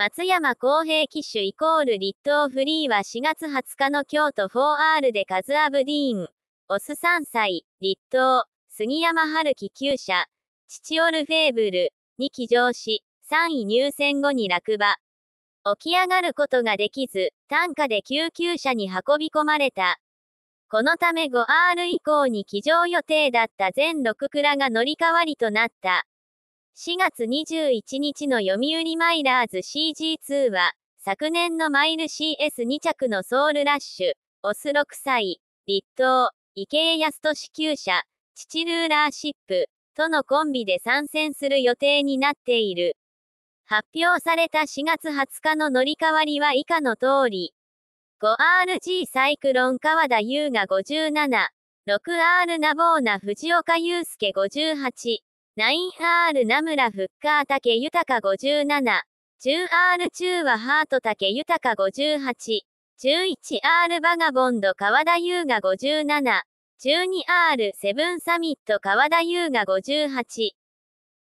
松山公平騎手イコール立東フリーは4月20日の京都 4R でカズアブディーン、オス3歳、立東、杉山春樹厩舎、父オルフェーブルに騎乗し、3位入選後に落馬。起き上がることができず、単価で救急車に運び込まれた。このため 5R 以降に騎乗予定だった全6蔵が乗り代わりとなった。4月21日の読売マイラーズ CG2 は、昨年のマイル CS2 着のソウルラッシュ、オス6歳、立東、池江康支級者、父ルーラーシップ、とのコンビで参戦する予定になっている。発表された4月20日の乗り換わりは以下の通り。5RG サイクロン川田優が57、6R ナボーナ藤岡祐介58、ナインハールナムラフッカー竹豊57。ルチュ中はハート竹豊58。アールバガボンド川田優が57。アールセブンサミット川田優が58。